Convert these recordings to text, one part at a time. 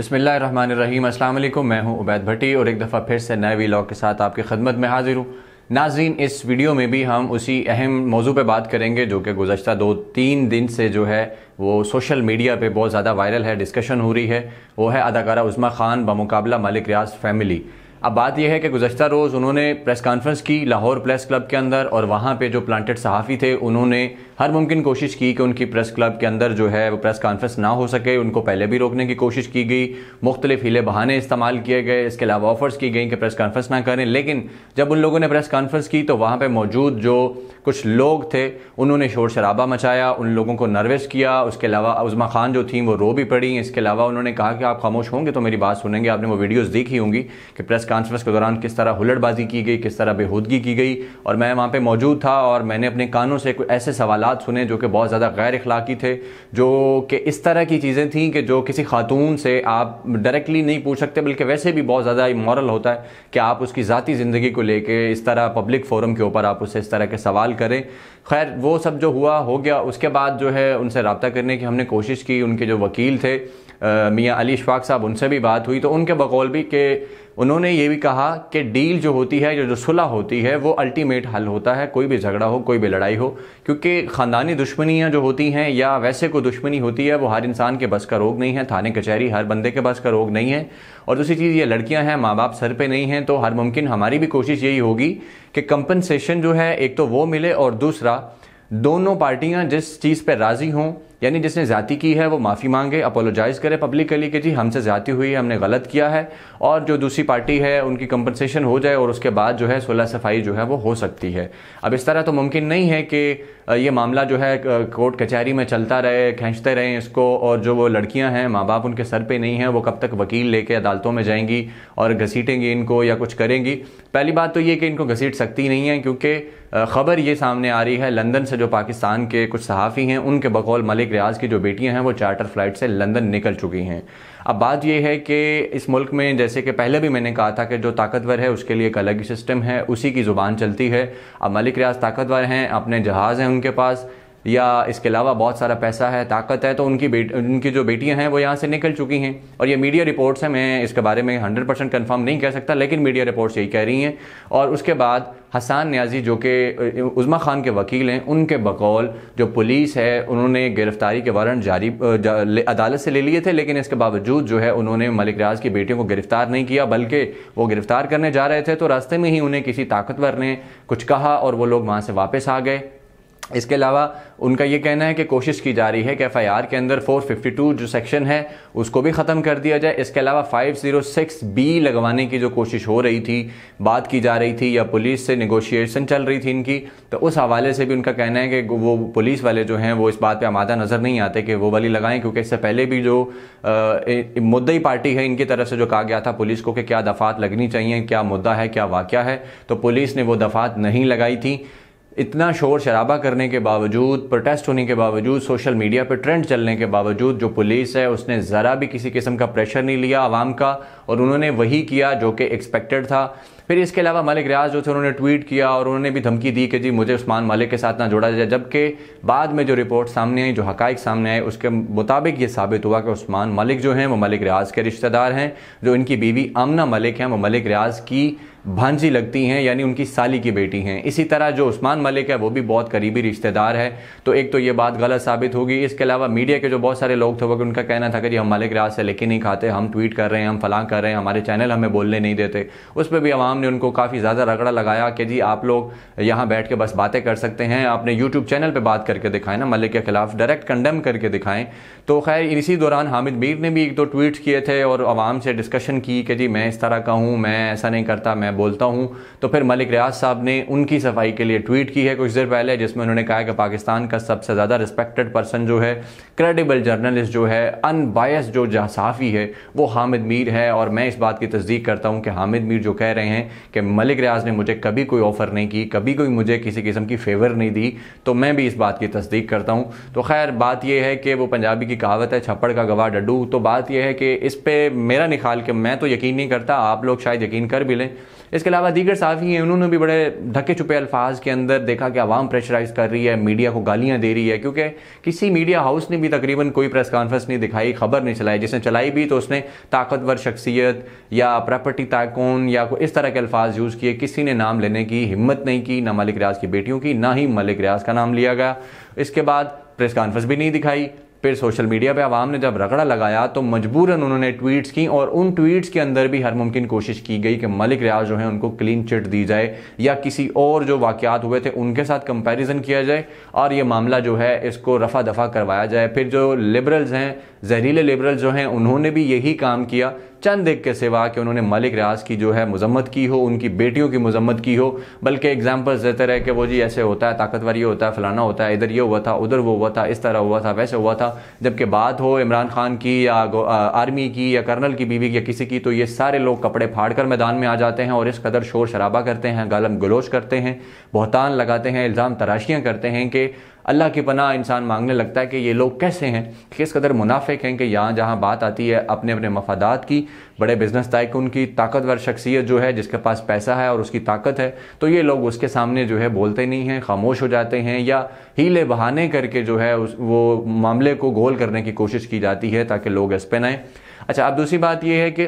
अस्सलाम वालेकुम मैं हूं उबैद भट्टी और एक दफ़ा फिर से नए वीलॉग के साथ आपकी खदमत में हाजिर हूं नाजीन इस वीडियो में भी हम उसी अहम मौजू पे बात करेंगे जो कि गुजशत दो तीन दिन से जो है वो सोशल मीडिया पे बहुत ज़्यादा वायरल है डिस्कशन हो रही है वो है अदाकारा उस्मा ख़ान बमुकाबला मलिक रियाज फैमिली अब बात यह है कि गुजशत रोज़ उन्होंने प्रेस कॉन्फ्रेंस की लाहौर प्रेस क्लब के अंदर और वहाँ पे जो प्लांटेड सहाफ़ी थे उन्होंने हर मुमकिन कोशिश की कि उनकी प्रेस क्लब के अंदर जो है वो प्रेस कॉन्फ्रेंस ना हो सके उनको पहले भी रोकने की कोशिश की गई मुख्तलिफ हीले बहाने इस्तेमाल किए गए इसके अलावा ऑफर्स की गई कि प्रेस कॉन्फ्रेंस ना करें लेकिन जब उन लोगों ने प्रेस कॉन्फ्रेंस की तो वहाँ पर मौजूद जो कुछ लोग थे उन्होंने शोर शराबा मचाया उन लोगों को नर्वस किया उसके अलावा उजमा खान जो थी वो रो भी पड़ी इसके अलावा उन्होंने कहा कि आप खामोश होंगे तो मेरी बात सुनेंगे आपने वो वीडियोज़ देखी होंगी कि प्रेस कॉन्फ्रेंस के दौरान किस तरह हुलड़बाजी की गई किस तरह बेहूदगी की गई और मैं वहाँ पर मौजूद था और मैंने अपने कानों से ऐसे सवाल सुने जो कि बहुत ज़्यादा गैर अखलाकी थे जो कि इस तरह की चीज़ें थी कि जो किसी खातून से आप डायरेक्टली नहीं पूछ सकते बल्कि वैसे भी बहुत ज़्यादा मॉरल होता है कि आप उसकी ज़ाती ज़िंदगी को लेके इस तरह पब्लिक फोरम के ऊपर आप उससे इस तरह के सवाल करें खैर वो सब जो हुआ हो गया उसके बाद जो है उनसे रबता करने की हमने कोशिश की उनके जो वकील थे मियाँ अली शफाक साहब उनसे भी बात हुई तो उनके बकौल भी कि उन्होंने ये भी कहा कि डील जो होती है जो जो सुलह होती है वो अल्टीमेट हल होता है कोई भी झगड़ा हो कोई भी लड़ाई हो क्योंकि ख़ानदानी दुश्मनियाँ जो होती हैं या वैसे कोई दुश्मनी होती है वो हर इंसान के बस का रोग नहीं है थाने कचहरी हर बंदे के बस का रोग नहीं है और दूसरी चीज़ ये लड़कियां हैं माँ बाप सर पे नहीं हैं तो हर मुमकिन हमारी भी कोशिश यही होगी कि कंपनसेशन जो है एक तो वो मिले और दूसरा दोनों पार्टियाँ जिस चीज़ पर राज़ी हों यानी जिसने ज़्यादा की है वो माफ़ी मांगे अपोलोजाइज़ करे पब्लिकली कि जी हमसे ज़्यादा हुई है हमने गलत किया है और जो दूसरी पार्टी है उनकी कंपनसेशन हो जाए और उसके बाद जो है सुलह सफाई जो है वो हो सकती है अब इस तरह तो मुमकिन नहीं है कि ये मामला जो है कोर्ट कचहरी में चलता रहे खींचते रहें इसको और जो वो लड़कियां हैं माँ बाप उनके सर पे नहीं हैं वो कब तक वकील लेके अदालतों में जाएंगी और घसीटेंगी इनको या कुछ करेंगी पहली बात तो ये कि इनको घसीट सकती नहीं है क्योंकि खबर ये सामने आ रही है लंदन से जो पाकिस्तान के कुछ सहाफ़ी हैं उनके बकौल मलिक रियाज की जो बेटियां हैं वो चार्टर फ्लाइट से लंदन निकल चुकी हैं अब बात यह है कि इस मुल्क में जैसे कि पहले भी मैंने कहा था कि जो ताकतवर है उसके लिए एक अलग ही सिस्टम है उसी की ज़ुबान चलती है अब मलिक रियाज ताकतवर हैं अपने जहाज़ हैं उनके पास या इसके अलावा बहुत सारा पैसा है ताकत है तो उनकी उनकी जो बेटियां हैं वो यहाँ से निकल चुकी हैं और ये मीडिया रिपोर्ट्स हैं मैं इसके बारे में हंड्रेड परसेंट कन्फर्म नहीं कह सकता लेकिन मीडिया रिपोर्ट्स यही कह रही हैं और उसके बाद हसान न्याजी जो कि उज़मा ख़ान के वकील हैं उनके बकौल जो पुलिस है उन्होंने गिरफ़्तारी के वारंट जारी जा, अदालत से ले लिए थे लेकिन इसके बावजूद जो है उन्होंने मलिक राज की बेटियों को गिरफ़्तार नहीं किया बल्कि वो गिरफ़्तार करने जा रहे थे तो रास्ते में ही उन्हें किसी ताकतवर ने कुछ कहा और वो लोग वहाँ से वापस आ गए इसके अलावा उनका ये कहना है कि कोशिश की जा रही है कि एफआईआर के अंदर 452 जो सेक्शन है उसको भी ख़त्म कर दिया जाए इसके अलावा 506 बी लगवाने की जो कोशिश हो रही थी बात की जा रही थी या पुलिस से निगोशिएशन चल रही थी इनकी तो उस हवाले से भी उनका कहना है कि वो पुलिस वाले जो हैं वो इस बात पर आमादा नज़र नहीं आते कि वो वाली लगाएं क्योंकि इससे पहले भी जो मुद्दई पार्टी है इनकी तरफ से जो कहा गया था पुलिस को कि क्या दफात लगनी चाहिए क्या मुद्दा है क्या वाक़ है तो पुलिस ने वो दफात नहीं लगाई थी इतना शोर शराबा करने के बावजूद प्रोटेस्ट होने के बावजूद सोशल मीडिया पर ट्रेंड चलने के बावजूद जो पुलिस है उसने ज़रा भी किसी किस्म का प्रेशर नहीं लिया आवाम का और उन्होंने वही किया जो कि एक्सपेक्टेड था फिर इसके अलावा मलिक रियाज जो थे उन्होंने ट्वीट किया और उन्होंने भी धमकी दी कि जी मुझे उस्मान मलिक के साथ ना जोड़ा जाए जबकि बाद में जो रिपोर्ट सामने आई जो हकाइक सामने आए उसके मुताबिक ये साबित हुआ कि उस्मान मलिक जो हैं वो मलिक रियाज के रिश्तेदार हैं जो इनकी बीवी अमना मलिक हैं वो मलिक रियाज की भांजी लगती हैं यानी उनकी साली की बेटी हैं इसी तरह जो उस्मान मलिक है वो भी बहुत करीबी रिश्तेदार है तो एक तो ये बात गलत साबित होगी इसके अलावा मीडिया के जो बहुत सारे लोग थे वो उनका कहना था कि जी हम मलिक रियाज से लेके नहीं खाते हम ट्वीट कर रहे हैं हम फलां कर रहे हैं हमारे चैनल हमें बोलने नहीं देते उस पर भी आवाम ने उनको काफ़ी ज़्यादा रगड़ा लगाया कि जी आप लोग यहाँ बैठ के बस बातें कर सकते हैं आपने यूट्यूब चैनल पर बात करके दिखाएं ना मलिक के खिलाफ डायरेक्ट कंडेम करके दिखाएं तो खैर इसी दौरान हामिद मीर ने भी एक दो ट्वीट किए थे और आवाम से डिस्कशन की कि जी मैं इस तरह का हूँ मैं ऐसा नहीं करता मैं बोलता हूँ तो फिर मलिक रियाज साहब ने उनकी सफाई के लिए ट्वीट की है कुछ देर पहले जिसमें उन्होंने कहा कि पाकिस्तान का सबसे ज़्यादा रिस्पेक्टेड पर्सन जो है क्रेडिबल जर्नलिस्ट जो है अनबायस जो जहाँ है वो हामिद मीर है और मैं इस बात की तस्दीक करता हूँ कि हामिद मीर जो कह रहे हैं हैं कि मलिक रियाज ने मुझे कभी कोई ऑफ़र नहीं की कभी कोई मुझे किसी किस्म की फेवर नहीं दी तो मैं भी इस बात की तस्दीक करता हूँ तो खैर बात यह है कि वो पंजाबी की कहावत है छप्पड़ का गवाह डड्डू तो बात यह है कि इस पर मेरा निखाल कि मैं तो यकीन नहीं करता आप लोग शायद यकीन कर भी लें इसके अलावा दीगर साफ़ी हैं उन्होंने भी बड़े ढके छुपे अल्फाज के अंदर देखा कि आवाम प्रेशराइज़ कर रही है मीडिया को गालियाँ दे रही है क्योंकि किसी मीडिया हाउस ने भी तकरीबन कोई प्रेस कॉन्फ्रेंस नहीं दिखाई खबर नहीं चलाई जिसने चलाई भी तो उसने ताकतवर शख्सियत या प्रॉपर्टी ताकून या कोई इस तरह के अल्फाज यूज़ किए किसी ने नाम लेने की हिम्मत नहीं की ना मलिक रियाज की बेटियों की ना ही मलिक रियाज का नाम लिया गया इसके बाद प्रेस कॉन्फ्रेंस भी नहीं दिखाई फिर सोशल मीडिया पे आवाम ने जब रगड़ा लगाया तो मजबूरन उन्होंने ट्वीट्स की और उन ट्वीट्स के अंदर भी हर मुमकिन कोशिश की गई कि मलिक रियाज जो है उनको क्लीन चिट दी जाए या किसी और जो वाकयात हुए थे उनके साथ कंपैरिजन किया जाए और ये मामला जो है इसको रफा दफा करवाया जाए फिर जो लिबरल्स हैं जहरीले लिबरल जो हैं उन्होंने भी यही काम किया चंद एक के सिवा कि उन्होंने मलिक रियाज की जो है मजम्मत की हो उनकी बेटियों की मजम्मत की हो बल्कि एग्जाम्पल्स देते रहे कि वो जी ऐसे होता है ताकतवर ये होता है फलाना होता है इधर ये हुआ था उधर वो हुआ था इस तरह हुआ था वैसे हुआ था जबकि बात हो इमरान खान की या आर्मी की या कर्नल की बीवी या किसी की तो ये सारे लोग कपड़े फाड़ कर मैदान में आ जाते हैं और इस कदर शोर शराबा करते हैं गलम गलोच करते हैं बहतान लगाते हैं इल्ज़ाम तराशियाँ करते हैं कि अल्लाह की पनाह इंसान मांगने लगता है कि ये लोग कैसे हैं किस कदर मुनाफिक हैं कि यहाँ जहाँ बात आती है अपने अपने मफादात की बड़े बिजनेस टाइकून की ताकतवर शख्सियत जो है जिसके पास पैसा है और उसकी ताकत है तो ये लोग उसके सामने जो है बोलते नहीं हैं खामोश हो जाते हैं या हीले बहाने करके जो है उस वो मामले को गोल करने की कोशिश की जाती है ताकि लोग इस पर ना अच्छा अब दूसरी बात यह है कि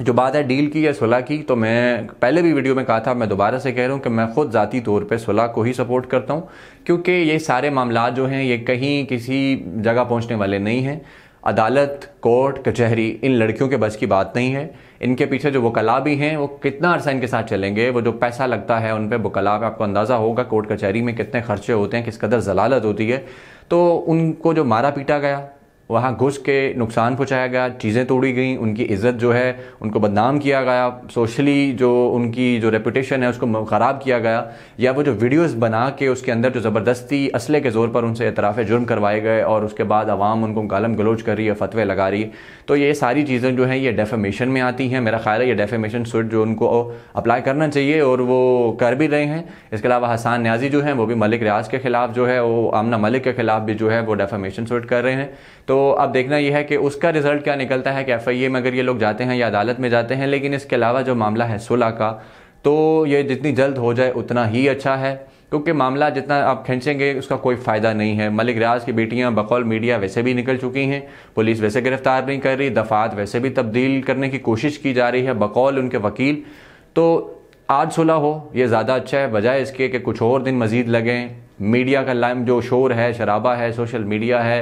जो बात है डील की या सुलह की तो मैं पहले भी वीडियो में कहा था मैं दोबारा से कह रहा हूँ कि मैं खुद ज़ाती तौर पे सुलह को ही सपोर्ट करता हूँ क्योंकि ये सारे मामला जो हैं ये कहीं किसी जगह पहुँचने वाले नहीं हैं अदालत कोर्ट कचहरी इन लड़कियों के बस की बात नहीं है इनके पीछे जो वकला भी हैं वो कितना अरसा इनके साथ चलेंगे वो जो पैसा लगता है उन पर वकला पे आपको अंदाज़ा होगा कोर्ट कचहरी में कितने खर्चे होते हैं किस कदर जलालत होती है तो उनको जो मारा पीटा गया वहाँ घुस के नुकसान पहुँचाया गया चीज़ें तोड़ी गई उनकी इज़्ज़त जो है उनको बदनाम किया गया सोशली जो उनकी जो रेपूटेशन है उसको ख़राब किया गया या वो जो वीडियोज़ बना के उसके अंदर जो ज़बरदस्ती असले के ज़ोर पर उनसे एतराफ़ जुर्म करवाए गए और उसके बाद आवाम उनको गालम गलोच कर रही है फतवे लगा रही तो ये सारी चीज़ें जो हैं ये डेफेमेशन में आती हैं मेरा ख्याल है ये डेफेमेशन सूट जो उनको अप्लाई करना चाहिए और वो कर भी रहे हैं इसके अलावा हसान न्याजी जो हैं वो भी मलिक रियाज के ख़िलाफ़ जो है वो आमना मलिक के ख़िलाफ़ भी जो है वो डेफेमेशन सूट कर रहे हैं तो अब देखना यह है कि उसका रिजल्ट क्या निकलता है कि एफ आई ए में अगर ये लोग जाते हैं या अदालत में जाते हैं लेकिन इसके अलावा जो मामला है सुलह का तो ये जितनी जल्द हो जाए उतना ही अच्छा है क्योंकि मामला जितना आप खींचेंगे उसका कोई फ़ायदा नहीं है मलिक रियाज की बेटियां बकौल मीडिया वैसे भी निकल चुकी हैं पुलिस वैसे गिरफ्तार नहीं कर रही दफात वैसे भी तब्दील करने की कोशिश की जा रही है बकौल उनके वकील तो आज सुलह हो ये ज़्यादा अच्छा है बजाय इसके कि कुछ और दिन मज़ीद लगें मीडिया का लाइम जो शोर है शराबा है सोशल मीडिया है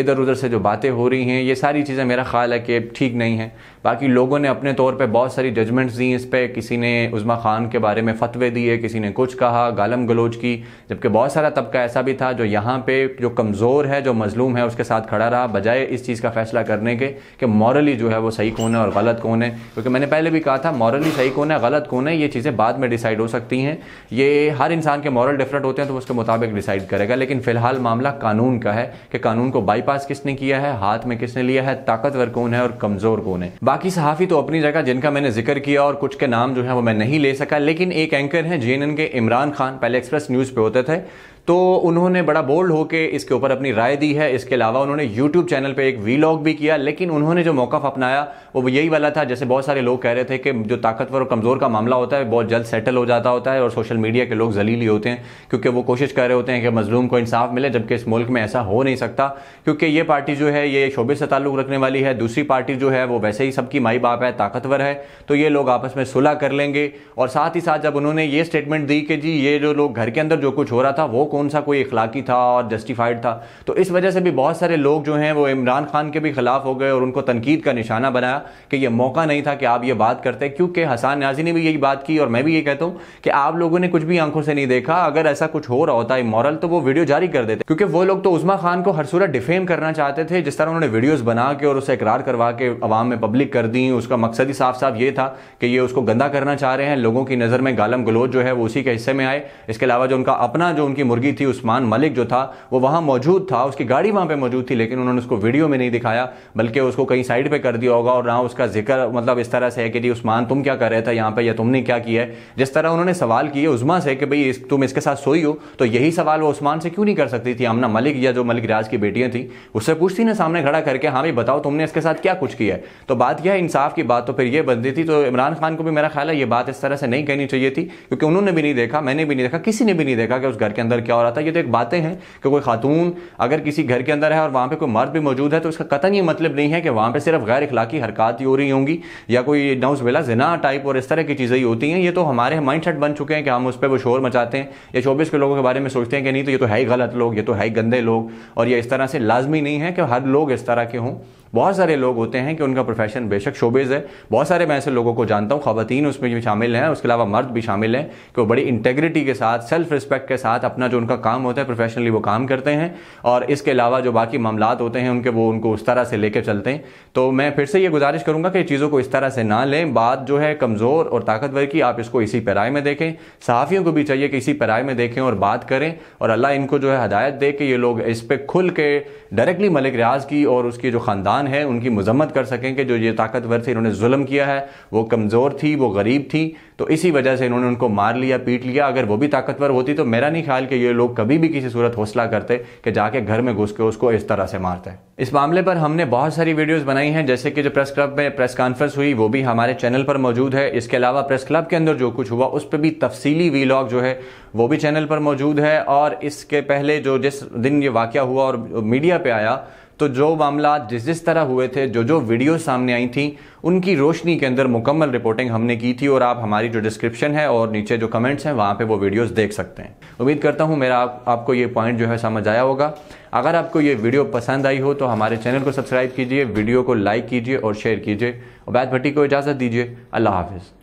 इधर उधर से जो बातें हो रही हैं ये सारी चीज़ें मेरा ख्याल है कि ठीक नहीं है बाकी लोगों ने अपने तौर पे बहुत सारी जजमेंट्स दी इस पर किसी ने उज़मा ख़ान के बारे में फतवे दिए किसी ने कुछ कहा गालम गलोच की जबकि बहुत सारा तबका ऐसा भी था जो यहाँ पर जो कमज़ोर है जो मजलूम है उसके साथ खड़ा रहा बजाय इस चीज़ का फ़ैसला करने के कि मॉरली जो है वो सही कौन है और गलत कौन है क्योंकि मैंने पहले भी कहा था मॉरली सही कौन है गलत कौन है ये चीज़ें बाद में डिसाइड हो सकती हैं ये हर इंसान के मॉरल डिफरेंट होते हैं तो उसके मुताबिक डिसाइड करेगा लेकिन फ़िलहाल मामला कानून का है कि कानून को बाई बाईपास किसने किया है हाथ में किसने लिया है ताकतवर कौन है और कमजोर कौन है बाकी सहाफी तो अपनी जगह जिनका मैंने जिक्र किया और कुछ के नाम जो है वो मैं नहीं ले सका लेकिन एक एंकर है जे के इमरान खान पहले एक्सप्रेस न्यूज पे होते थे तो उन्होंने बड़ा बोल्ड होकर इसके ऊपर अपनी राय दी है इसके अलावा उन्होंने यूट्यूब चैनल पर एक वीलॉग भी किया लेकिन उन्होंने जो मौका अपनाया वो यही वाला था जैसे बहुत सारे लोग कह रहे थे कि जो ताकतवर और कमज़ोर का मामला होता है बहुत जल्द सेटल हो जाता होता है और सोशल मीडिया के लोग जलीली होते हैं क्योंकि वो कोशिश कर रहे होते हैं कि मजलूम को इंसाफ मिले जबकि इस मुल्क में ऐसा हो नहीं सकता क्योंकि ये पार्टी जो है ये शोबे से ताल्लुक रखने वाली है दूसरी पार्टी जो है वो वैसे ही सबकी माई बाप है ताकतवर है तो ये लोग आपस में सुलह कर लेंगे और साथ ही साथ जब उन्होंने ये स्टेटमेंट दी कि जी ये जो लोग घर के अंदर जो कुछ हो रहा था वो कौन सा कोई इखलाकी था और जस्टिफाइड था तो इस वजह से भी बहुत सारे लोग जो हैं वो इमरान खान के भी खिलाफ हो गए और उनको तनकीद का निशाना बनाया कि ये मौका नहीं था कि आप ये बात करते क्योंकि हसान न्याजी ने भी यही बात की और मैं भी ये कहता हूँ कि आप लोगों ने कुछ भी आंखों से नहीं देखा अगर ऐसा कुछ हो रहा होता इमोरल तो वो वीडियो जारी कर देते क्योंकि वो लोग तो उजमा खान को हर सूरत डिफेम करना चाहते थे जिस तरह उन्होंने वीडियोज बना के और उसे इकरार करवा के अवाम में पब्लिक कर दी उसका मकसद ही साफ साफ ये था कि ये उसको गंदा करना चाह रहे हैं लोगों की नज़र में गालम गलोच जो है वो उसी के हिस्से में आए इसके अलावा जो उनका अपना जो उनकी मुर्गी मुर्गी थी उस्मान मलिक जो था वो वहाँ मौजूद था उसकी गाड़ी वहाँ पर मौजूद थी लेकिन उन्होंने उसको वीडियो में नहीं दिखाया बल्कि उसको कहीं साइड पर कर दिया होगा और ना उसका जिक्र मतलब इस तरह से है कि जी उस्मान तुम क्या कर रहे थे यहाँ पर या तुमने क्या किया है जिस तरह उन्होंने सवाल किए उस्मा से कि भाई तुम इसके साथ सोई हो तो यही सवाल वो उस्मान से क्यों नहीं कर सकती थी अमना मलिक या जो मलिक राज की बेटियां थी उससे पूछती ना सामने खड़ा करके हाँ भाई बताओ तुमने इसके साथ क्या कुछ किया है तो बात यह इंसाफ की बात तो फिर ये बनती थी तो इमरान खान को भी मेरा ख्याल है ये बात इस तरह से नहीं कहनी चाहिए थी क्योंकि उन्होंने भी नहीं देखा मैंने भी नहीं देखा किसी ने भी नहीं देखा कि उस घर के अंदर क्या क्या हो रहा था ये तो एक बातें हैं कि कोई खातून अगर किसी घर के अंदर है और वहाँ पर कोई मर्द भी मौजूद है तो इसका कतन ये मतलब नहीं है कि वहाँ पर सिर्फ गैर अखलाकी हरकत ही हो रही होंगी या कोई नाउस वेला जना टाइप और इस तरह की चीज़ें ही होती हैं ये तो हमारे माइंड सेट बन चुके हैं कि हम उस पर वो शोर मचाते हैं या चौबीस के लोगों के बारे में सोचते हैं कि नहीं तो ये तो है ही गलत लोग ये तो है ही गंदे लोग और ये इस तरह से लाजमी नहीं है कि हर लोग इस तरह के हों बहुत सारे लोग होते हैं कि उनका प्रोफेशन बेशक शोबेज़ है बहुत सारे मैं ऐसे लोगों को जानता हूँ खातन उसमें भी शामिल हैं उसके अलावा मर्द भी शामिल हैं कि वो बड़ी इंटेग्रिटी के साथ सेल्फ रिस्पेक्ट के साथ अपना जो उनका काम होता है प्रोफेशनली वो काम करते हैं और इसके अलावा जो बाकी मामला होते हैं उनके वो उनको उस तरह से लेकर चलते हैं तो मैं फिर से ये गुजारिश करूँगा कि चीज़ों को इस तरह से ना लें बात जो है कमज़ोर और ताकतवर की आप इसको इसी पैराए में देखें सहाफ़ियों को भी चाहिए कि इसी पैराए में देखें और बात करें और अल्लाह इनको जो है हदायत दे कि ये लोग इस पर खुल के डायरेक्टली मलिक रियाज की और उसकी जो ख़ानदान इंसान हैं उनकी मजम्मत कर सकें कि जो ये ताकतवर थे इन्होंने जुल्म किया है वो कमज़ोर थी वो गरीब थी तो इसी वजह से इन्होंने उनको मार लिया पीट लिया अगर वो भी ताकतवर होती तो मेरा नहीं ख्याल कि ये लोग कभी भी किसी सूरत हौसला करते कि जाके घर में घुस के उसको इस तरह से मारते इस मामले पर हमने बहुत सारी वीडियोस बनाई हैं जैसे कि जो प्रेस क्लब में प्रेस कॉन्फ्रेंस हुई वो भी हमारे चैनल पर मौजूद है इसके अलावा प्रेस क्लब के अंदर जो कुछ हुआ उस पर भी तफसीली वीलॉग जो है वो भी चैनल पर मौजूद है और इसके पहले जो जिस दिन ये वाक़ हुआ और मीडिया पर आया तो जो मामला जिस जिस तरह हुए थे जो जो वीडियो सामने आई थी उनकी रोशनी के अंदर मुकम्मल रिपोर्टिंग हमने की थी और आप हमारी जो डिस्क्रिप्शन है और नीचे जो कमेंट्स हैं वहाँ पे वो वीडियोस देख सकते हैं उम्मीद करता हूँ मेरा आप, आपको ये पॉइंट जो है समझ आया होगा अगर आपको ये वीडियो पसंद आई हो तो हमारे चैनल को सब्सक्राइब कीजिए वीडियो को लाइक कीजिए और शेयर कीजिए और बैत भट्टी को इजाज़त दीजिए अल्लाह हाफिज़